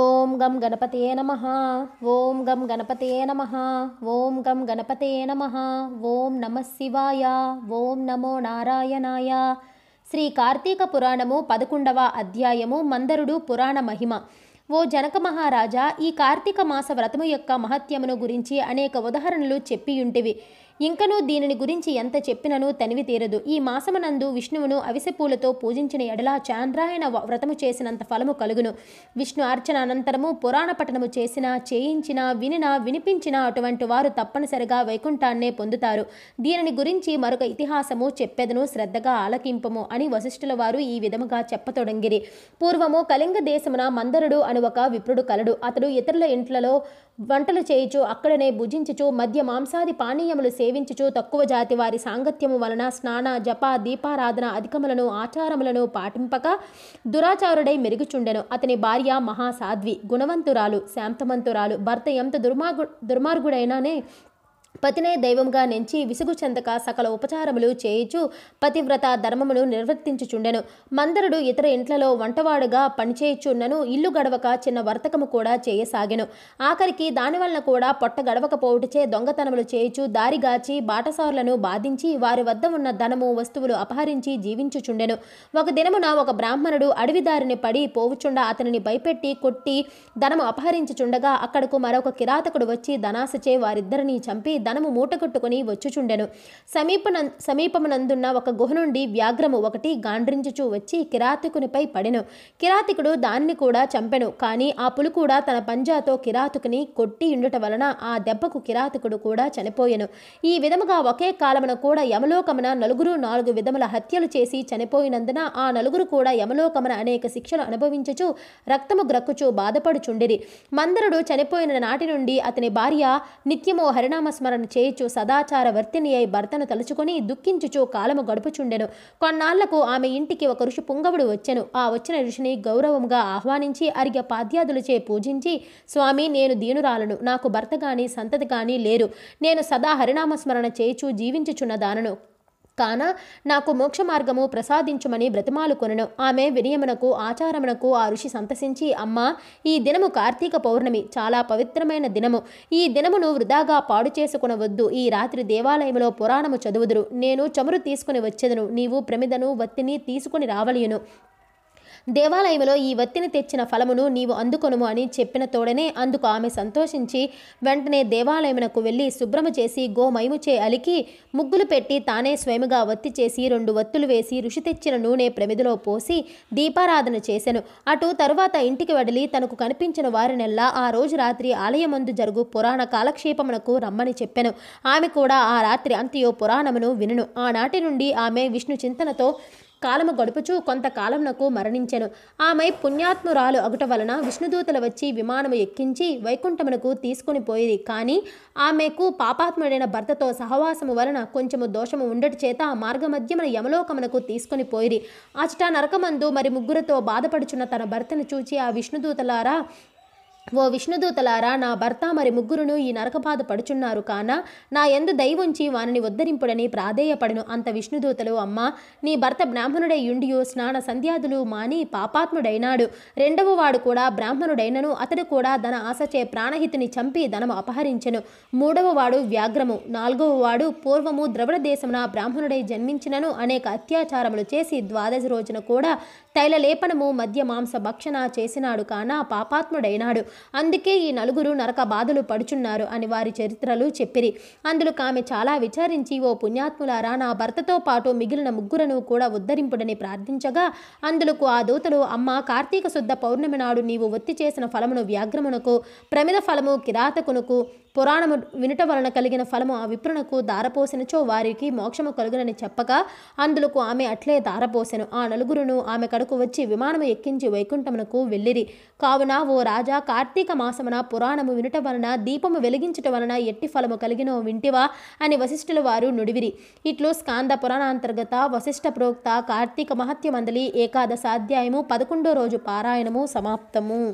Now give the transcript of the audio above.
ఓం గం గణపతయే నమ ఓం గం గణపతయే నమ ఓం గం గణపతయే నమ ఓం నమ శివాయ ఓం నమో నారాయణాయ శ్రీ కార్తీక పురాణము పదకొండవ అధ్యాయము మందరుడు పురాణ మహిమ ఓ జనక మహారాజా ఈ కార్తీక మాస వ్రతము యొక్క మహత్యమును గురించి అనేక ఉదాహరణలు చెప్పియుంటివి ఇంకనూ దీనిని గురించి ఎంత చెప్పినను తనివి తీరదు ఈ మాసమునందు విష్ణువును అవిసెపూలతో పూజించిన ఎడలా చాంద్రాయణ వ్రతము చేసినంత ఫలము కలుగును విష్ణు అర్చన అనంతరము పురాణ పఠనము చేసిన చేయించిన వినిన వినిపించిన అటువంటి వారు తప్పనిసరిగా వైకుంఠాన్నే పొందుతారు దీనిని గురించి మరొక ఇతిహాసము చెప్పెదను శ్రద్ధగా ఆలకింపము అని వశిష్ఠుల వారు ఈ విధముగా చెప్పతొడంగిరి పూర్వము కళింగ దేశమున మందరుడు అని ఒక విప్రుడు కలడు అతడు ఇతరుల ఇంట్లలో వంటలు చేయుచు అక్కడనే భుజించుచు మధ్య మాంసాది పానీయములు సేవించుచు తక్కువ జాతి వారి సాంగత్యము వలన స్నాన జప దీపారాధన అధికములను ఆచారములను పాటింపక దురాచారుడై మెరుగుచుండెను అతని భార్య మహాసాధ్వి గుణవంతురాలు శాంతమంతురాలు భర్త ఎంత దుర్మార్గు దుర్మార్గుడైనానే పతినే దైవంగా నించి విసుగు చెందక సకల ఉపచారములు చేయుచు పతివ్రత ధర్మమును నిర్వర్తించుచుండెను మందరుడు ఇతర ఇంట్లలో వంటవాడుగా పనిచేయుచున్నను ఇల్లు గడవక చిన్న వర్తకము కూడా చేయసాగెను ఆఖరికి దానివలన కూడా పొట్ట గడవకపోవుటిచే దొంగతనములు చేయుచు దారిగాచి బాటసారులను బాధించి వారి వద్ద ఉన్న ధనము వస్తువులు అపహరించి జీవించుచుండెను ఒక దినమున ఒక బ్రాహ్మణుడు అడవిదారిని పడి పోవుచుండ అతనిని భయపెట్టి కొట్టి ధనము అపహరించుచుండగా అక్కడకు మరొక కిరాతకుడు వచ్చి ధనాశచే వారిద్దరిని చంపి ధనము మూటగొట్టుకుని వచ్చుచుండెను సమీపన సమీపమునందున్న ఒక గుహ నుండి వ్యాఘ్రము ఒకటి గాండ్రించుచూ వచ్చి కిరాతకునిపై పడెను కిరాతకుడు దానిని కూడా చంపెను కానీ ఆ పులు కూడా తన పంజాతో కిరాతకుని కొట్టి ఉండుట వలన ఆ దెబ్బకు కిరాతకుడు కూడా చనిపోయెను ఈ విధముగా ఒకే కాలమున కూడా యమలోకమున నలుగురు నాలుగు విధముల హత్యలు చేసి చనిపోయినందున ఆ నలుగురు కూడా యమలోకమున అనేక శిక్షలు అనుభవించుచు రక్తము గ్రక్కుచూ బాధపడుచుండిరి మందరుడు చనిపోయిన నాటి నుండి అతని భార్య నిత్యము హరినామస్మరణ ఆరాధనలను చేయుచు సదాచార వర్తిని అయి భర్తను తలుచుకొని దుఃఖించుచు కాలము గడుపుచుండెను కొన్నాళ్లకు ఆమె ఇంటికి ఒక ఋషి పుంగవుడు వచ్చెను ఆ వచ్చిన ఋషిని గౌరవంగా ఆహ్వానించి అరిగ పాద్యాదులచే పూజించి స్వామి నేను దీనురాలను నాకు భర్త గాని సంతతి గాని లేరు నేను సదా హరినామస్మరణ చేయుచు జీవించుచున్న దానను కాన నాకు మోక్ష మార్గము ప్రసాదించుమని బ్రతిమాలు కొనను ఆమె వినియమునకు ఆచారమునకు ఆ ఋషి సంతసించి అమ్మా ఈ దినము కార్తీక పౌర్ణమి చాలా పవిత్రమైన దినము ఈ దినమును వృధాగా పాడు చేసుకునవద్దు ఈ రాత్రి దేవాలయంలో పురాణము చదువుదురు నేను చమురు తీసుకుని వచ్చేదను నీవు ప్రమిదను వత్తిని తీసుకుని రావలియును దేవాలయంలో ఈ వత్తిని తెచ్చిన ఫలమును నీవు అందుకొనుము అని చెప్పిన తోడనే అందుకు ఆమె సంతోషించి వెంటనే దేవాలయమునకు వెళ్ళి శుభ్రము చేసి గోమయముచే అలికి ముగ్గులు పెట్టి తానే స్వయముగా వత్తి చేసి రెండు వత్తులు వేసి ఋషి తెచ్చిన నూనె ప్రమిదిలో పోసి దీపారాధన చేశాను అటు తరువాత ఇంటికి వెడలి తనకు కనిపించిన వారినెల్లా ఆ రోజు రాత్రి ఆలయమందు జరుగు పురాణ కాలక్షేపమునకు రమ్మని చెప్పాను ఆమె కూడా ఆ రాత్రి అంతయో పురాణమును వినను ఆనాటి నుండి ఆమె విష్ణు చింతనతో కాలము గడుపుచూ కొంతకాలమునకు మరణించెను ఆమె పుణ్యాత్మురాలు అగుట వలన విష్ణుదూతలు వచ్చి విమానము ఎక్కించి వైకుంఠమునకు తీసుకుని పోయేది కానీ ఆమెకు పాపాత్ముడైన భర్తతో సహవాసము వలన కొంచెము దోషము ఉండటి చేత మార్గమధ్యమున యమలోకమునకు తీసుకుని పోయిరి అచట నరకమందు మరి ముగ్గురితో బాధపడుచున్న తన భర్తను చూచి ఆ విష్ణుదూతలారా ఓ విష్ణుదూతలారా నా భర్త మరి ముగ్గురును ఈ నరకబాధ పడుచున్నారు కాన నా ఎందు దైవుంచి వానిని ఉద్ధరింపుడని ప్రాధేయపడను అంత విష్ణుదూతలు అమ్మ నీ భర్త బ్రాహ్మణుడై యుండియు స్నాన సంధ్యాదులు మాని పాపాత్ముడైనాడు రెండవ వాడు కూడా బ్రాహ్మణుడైనను అతడు కూడా ధన ఆశచే ప్రాణహితిని చంపి ధనము అపహరించెను మూడవ వాడు వ్యాఘ్రము నాలుగవ వాడు పూర్వము ద్రవిడ దేశమున బ్రాహ్మణుడై జన్మించినను అనేక అత్యాచారములు చేసి ద్వాదశి రోజున కూడా తైలలేపనము మధ్య మాంస భక్షణ చేసినాడు కాన పాపాత్ముడైనాడు అందుకే ఈ నలుగురు నరక బాధలు పడుచున్నారు అని వారి చరిత్రలు చెప్పిరి అందులో ఆమె చాలా విచారించి ఓ పుణ్యాత్ములారా నా భర్తతో పాటు మిగిలిన ముగ్గురను కూడా ఉద్ధరింపుడని ప్రార్థించగా అందులకు ఆ దూతలు అమ్మ కార్తీక శుద్ధ పౌర్ణమి నాడు నీవు ఒత్తి చేసిన ఫలమును వ్యాఘ్రమునకు ప్రమిద ఫలము కిరాతకునకు పురాణము వినుట వలన కలిగిన ఫలము ఆ విప్రునకు దారపోసినచో వారికి మోక్షము కలుగునని చెప్పక అందులకు ఆమె అట్లే దారపోసెను ఆ నలుగురును ఆమె కడుకు వచ్చి విమానము ఎక్కించి వైకుంఠమునకు వెళ్ళిరి కావున ఓ రాజా కార్తీక మాసమున పురాణము వినుట వలన దీపము వెలిగించట వలన ఎట్టి ఫలము కలిగినో వింటివా అని వశిష్ఠుల వారు నుడివిరి ఇట్లు స్కాంద పురాణాంతర్గత వశిష్ఠ ప్రోక్త కార్తీక మందలి ఏకాదశాధ్యాయము పదకొండో రోజు పారాయణము సమాప్తము